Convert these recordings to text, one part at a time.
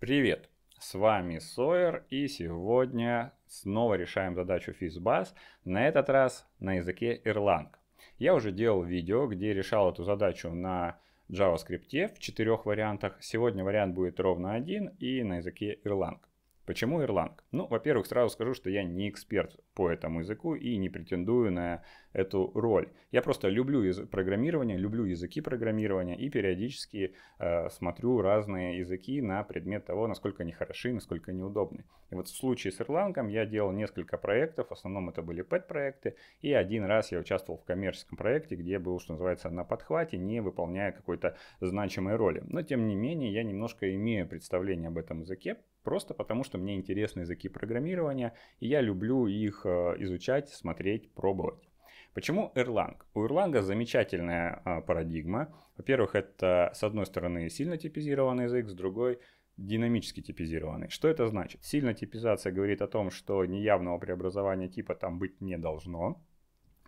Привет, с вами Сойер и сегодня снова решаем задачу FizzBuzz, на этот раз на языке Erlang. Я уже делал видео, где решал эту задачу на JavaScript в четырех вариантах. Сегодня вариант будет ровно один и на языке Erlang. Почему Erlang? Ну, во-первых, сразу скажу, что я не эксперт по этому языку и не претендую на эту роль. Я просто люблю язык программирование, люблю языки программирования и периодически э, смотрю разные языки на предмет того, насколько они хороши, насколько они удобны. И вот в случае с Ирлангом я делал несколько проектов, в основном это были пэт-проекты, и один раз я участвовал в коммерческом проекте, где был, что называется, на подхвате, не выполняя какой-то значимой роли. Но тем не менее я немножко имею представление об этом языке, просто потому что мне интересны языки программирования, и я люблю их Э, изучать, смотреть, пробовать. Почему Erlang? У Erlang замечательная а, парадигма. Во-первых, это, с одной стороны, сильно типизированный язык, с другой — динамически типизированный. Что это значит? Сильно типизация говорит о том, что неявного преобразования типа там быть не должно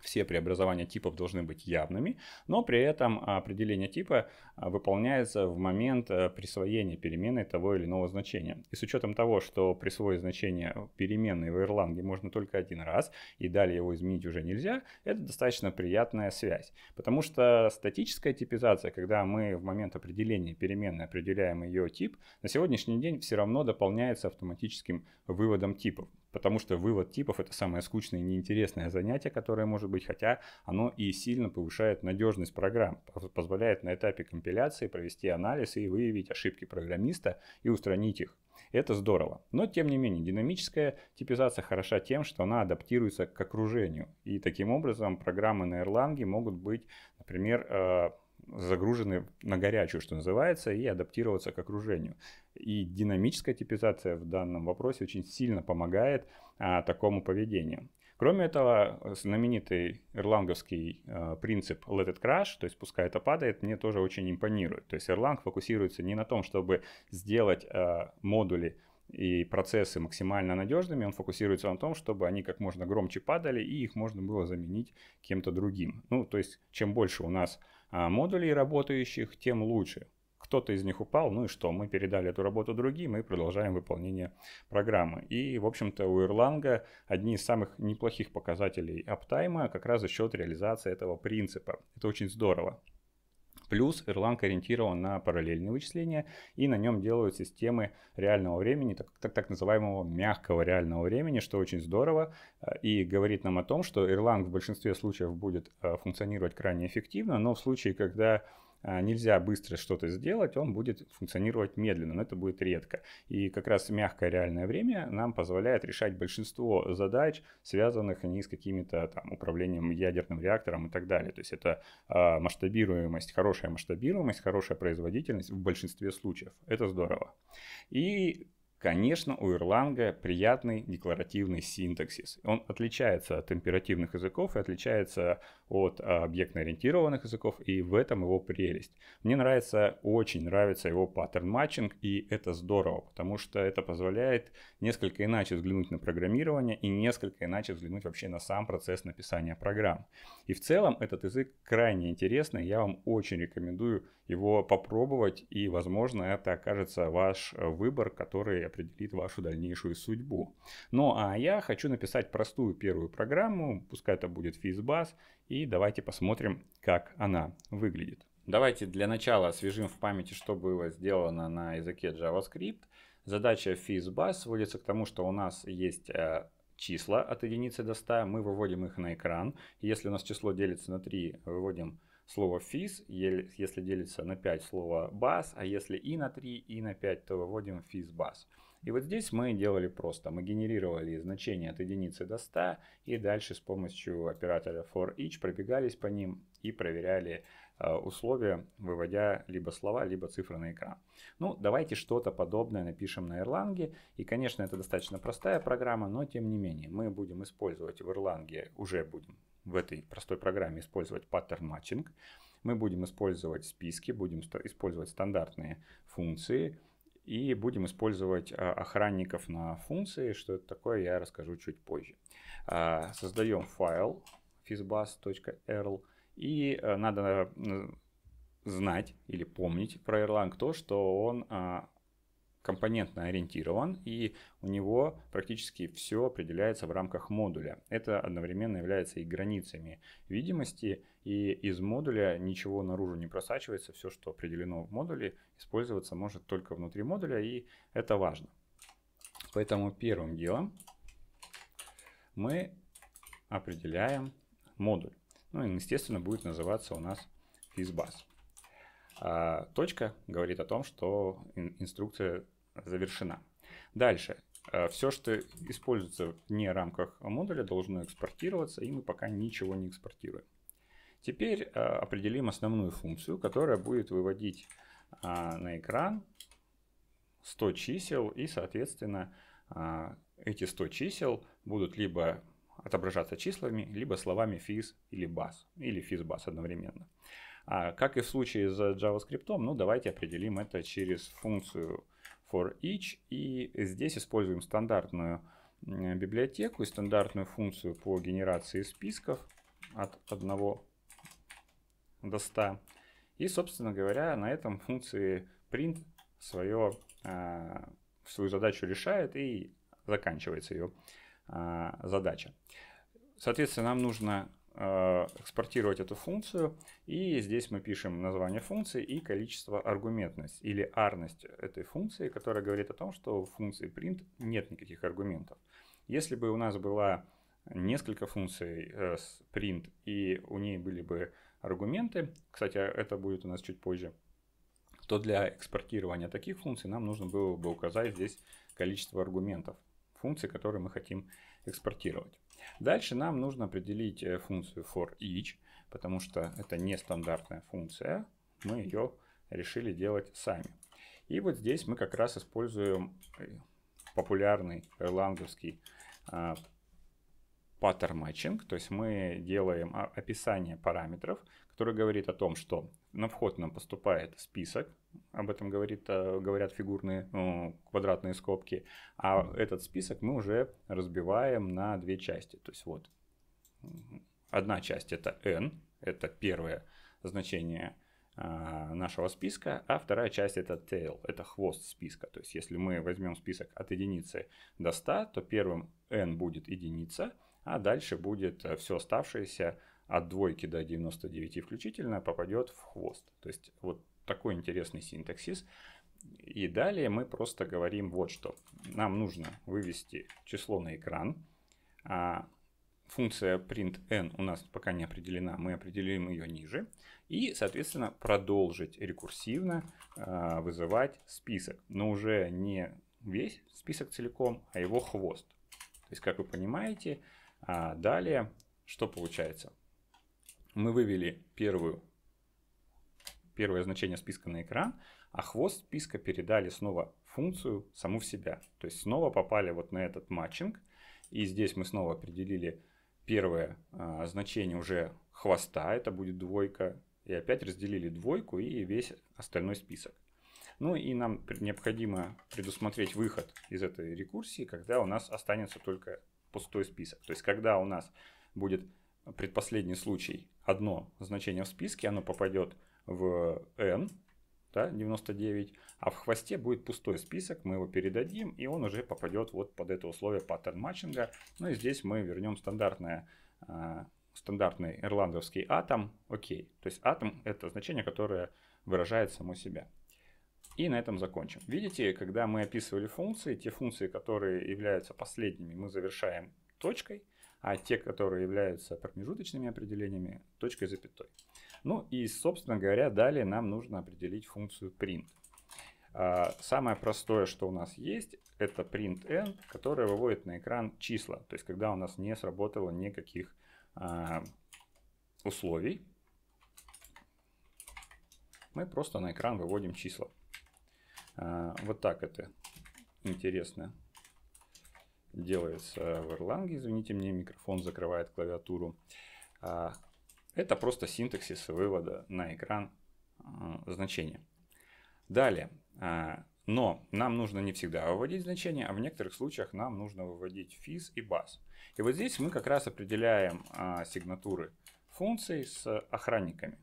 все преобразования типов должны быть явными, но при этом определение типа а, выполняется в момент э, присвоения переменной того или иного значения. И с учетом того, что присвоить значение переменной в Erlang можно только один раз, и далее его изменить уже нельзя, это достаточно приятная связь. Потому что статическая типизация, когда мы в момент определения переменной определяем ее тип, на сегодняшний день все равно дополняется автоматическим выводом типов потому что вывод типов это самое скучное и неинтересное занятие, которое может быть, хотя оно и сильно повышает надежность программ, позволяет на этапе компиляции провести анализ и выявить ошибки программиста и устранить их. Это здорово. Но, тем не менее, динамическая типизация хороша тем, что она адаптируется к окружению. И таким образом программы на Erlang могут быть, например, э, загружены на горячую, что называется, и адаптироваться к окружению. И динамическая типизация в данном вопросе очень сильно помогает а, такому поведению. Кроме этого, знаменитый ирланговский э, принцип let it crash, то есть пускай это падает, мне тоже очень импонирует. То есть Erlang фокусируется не на том, чтобы сделать э, модули и процессы максимально надежными, он фокусируется на том, чтобы они как можно громче падали и их можно было заменить кем-то другим. Ну, то есть чем больше у нас а, модулей работающих, тем лучше. Кто-то из них упал, ну и что? Мы передали эту работу другим и продолжаем выполнение программы. И, в общем-то, у Ирланга одни из самых неплохих показателей аптайма как раз за счет реализации этого принципа. Это очень здорово. Плюс Erlang ориентирован на параллельные вычисления, и на нем делают системы реального времени, так, так, так называемого мягкого реального времени, что очень здорово э, и говорит нам о том, что Erlang в большинстве случаев будет э, функционировать крайне эффективно, но в случае, когда а, нельзя быстро что-то сделать, он будет функционировать медленно, но это будет редко. И как раз мягкое реальное время нам позволяет решать большинство задач, связанных не с какими-то там управлением ядерным реактором и так далее. То есть это э, масштабируемость, хорошая масштабируемость, хорошая производительность в большинстве случаев. Это здорово. И Конечно, у Ирланга приятный декларативный синтаксис. Он отличается от императивных языков и отличается от а, объектно-ориентированных языков, и в этом его прелесть. Мне нравится, очень нравится его паттерн-матчинг, и это здорово, потому что это позволяет несколько иначе взглянуть на программирование и несколько иначе взглянуть вообще на сам процесс написания программ. И в целом этот язык крайне интересный, я вам очень рекомендую его попробовать, и, возможно, это окажется ваш э, выбор, который определит вашу дальнейшую судьбу. Ну а я хочу написать простую первую программу, пускай это будет физбас, и давайте посмотрим, как она выглядит. Давайте для начала освежим в памяти, что было сделано на языке JavaScript. Задача FizzBus сводится к тому, что у нас есть э, числа от единицы до 100, мы выводим их на экран. Если у нас число делится на 3, выводим слово физ, если делится на 5 слово бас, а если и на 3, и на 5, то выводим физ бас. И вот здесь мы делали просто. Мы генерировали значения от единицы до 100 и дальше с помощью оператора for each пробегались по ним и проверяли э, условия, выводя либо слова, либо цифры на экран. Ну, давайте что-то подобное напишем на Erlang. И, конечно, это достаточно простая программа, но тем не менее мы будем использовать в Erlang, уже будем в этой простой программе использовать паттерн матчинг. Мы будем использовать списки, будем использовать стандартные функции и будем использовать а, охранников на функции. Что это такое, я расскажу чуть позже. А, создаем файл fizzbus.erl и а, надо знать или помнить про Erlang то, что он компонентно ориентирован, и у него практически все определяется в рамках модуля. Это одновременно является и границами видимости, и из модуля ничего наружу не просачивается, все, что определено в модуле, использоваться может только внутри модуля, и это важно. Поэтому первым делом мы определяем модуль. Ну и, естественно, будет называться у нас FizzBuzz. А, точка говорит о том, что инструкция завершена. Дальше. А, Все, что используется вне рамках модуля, должно экспортироваться, и мы пока ничего не экспортируем. Теперь а, определим основную функцию, которая будет выводить а, на экран 100 чисел, и, соответственно, эти 100 чисел будут либо отображаться числами, либо словами физ или баз, или физ-бас одновременно. А как и в случае с JavaScript, ну давайте определим это через функцию for each. И здесь используем стандартную библиотеку и стандартную функцию по генерации списков от 1 до 100. И, собственно говоря, на этом функции print свое, а, свою задачу решает и заканчивается ее а, задача. Соответственно, нам нужно Э, экспортировать эту функцию. И здесь мы пишем название функции и количество аргументность или арность этой функции, которая говорит о том, что в функции print нет никаких аргументов. Если бы у нас была несколько функций э, с print и у ней были бы аргументы, кстати, это будет у нас чуть позже, то для экспортирования таких функций нам нужно было бы указать здесь количество аргументов функции, которые мы хотим экспортировать. Дальше нам нужно определить э, функцию for each, потому что это нестандартная функция. Мы ее решили делать сами. И вот здесь мы как раз используем э, популярный эрланговский паттерн матчинг, то есть мы делаем а, описание параметров, который говорит о том, что на вход нам поступает список, об этом говорит, э, говорят фигурные ну, квадратные скобки, а этот список мы уже разбиваем на две части. То есть вот одна часть это n, это первое значение а, нашего списка, а вторая часть это tail, это хвост списка. То есть если мы возьмем список от единицы до 100, то первым n будет единица, а дальше будет э, все оставшееся от двойки до 99 включительно попадет в хвост. То есть вот такой интересный синтаксис. И далее мы просто говорим вот что. Нам нужно вывести число на экран. А функция printn у нас пока не определена, мы определим ее ниже. И, соответственно, продолжить рекурсивно а, вызывать список. Но уже не весь список целиком, а его хвост. То есть, как вы понимаете, а далее что получается? мы вывели первую, первое значение списка на экран, а хвост списка передали снова функцию саму в себя. То есть снова попали вот на этот матчинг, и здесь мы снова определили первое а, значение уже хвоста, это будет двойка, и опять разделили двойку и весь остальной список. Ну и нам необходимо предусмотреть выход из этой рекурсии, когда у нас останется только пустой список. То есть когда у нас будет предпоследний случай, одно значение в списке, оно попадет в n, да, 99, а в хвосте будет пустой список, мы его передадим, и он уже попадет вот под это условие паттерн матчинга. Ну и здесь мы вернем стандартное, а, стандартный ирландовский атом, окей. То есть атом это значение, которое выражает само себя. И на этом закончим. Видите, когда мы описывали функции, те функции, которые являются последними, мы завершаем точкой а те, которые являются промежуточными определениями, точкой запятой. Ну и, собственно говоря, далее нам нужно определить функцию print. А, самое простое, что у нас есть, это printn, которая выводит на экран числа. То есть, когда у нас не сработало никаких а, условий, мы просто на экран выводим числа. А, вот так это интересно делается в Erlang. Извините, мне микрофон закрывает клавиатуру. А, это просто синтаксис вывода на экран а, значения. Далее. А, но нам нужно не всегда выводить значения, а в некоторых случаях нам нужно выводить физ и баз. И вот здесь мы как раз определяем сигнатуры функций с охранниками.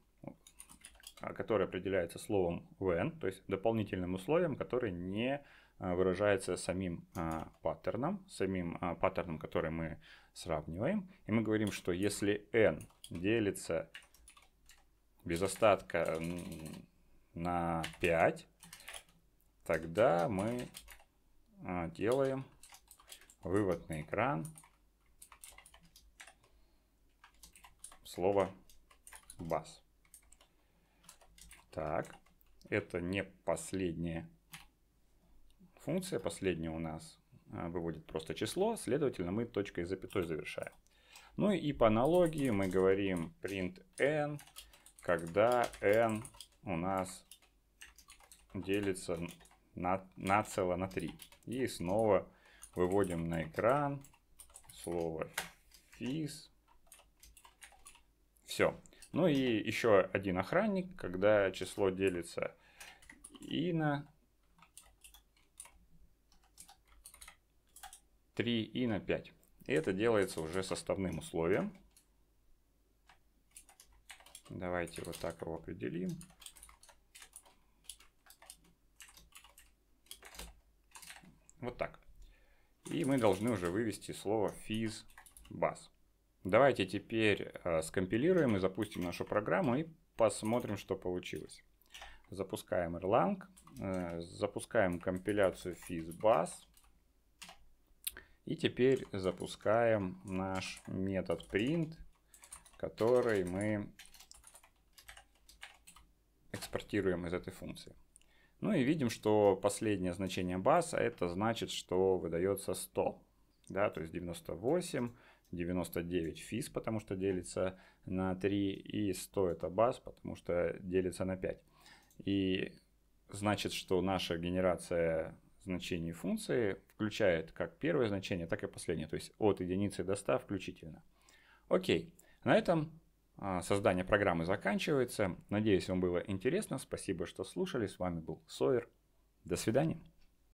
А, который определяется словом when, то есть дополнительным условием, который не а, выражается самим а, паттерном, самим паттерном, который мы сравниваем. И мы говорим, что если n делится без остатка на 5, тогда мы делаем вывод на экран слова бас. Так, это не последняя функция. Последняя у нас а, выводит просто число, следовательно, мы точкой и запятой завершаем. Ну и по аналогии мы говорим print n, когда n у нас делится на, на цело на 3. И снова выводим на экран слово физ. Все. Ну и еще один охранник, когда число делится и на 3 и на 5. И это делается уже составным условием. Давайте вот так его определим. Вот так. И мы должны уже вывести слово физ бас. Давайте теперь э, скомпилируем и запустим нашу программу и посмотрим, что получилось. Запускаем Erlang, э, запускаем компиляцию FizzBuzz. И теперь запускаем наш метод print, который мы экспортируем из этой функции. Ну и видим, что последнее значение баса, это значит, что выдается 100. Да, то есть 98 99 физ, потому что делится на 3, и 100 это баз, потому что делится на 5. И значит, что наша генерация значений функции включает как первое значение, так и последнее, то есть от единицы до 100 включительно. Окей, на этом а, создание программы заканчивается. Надеюсь, вам было интересно. Спасибо, что слушали. С вами был Сойер. До свидания.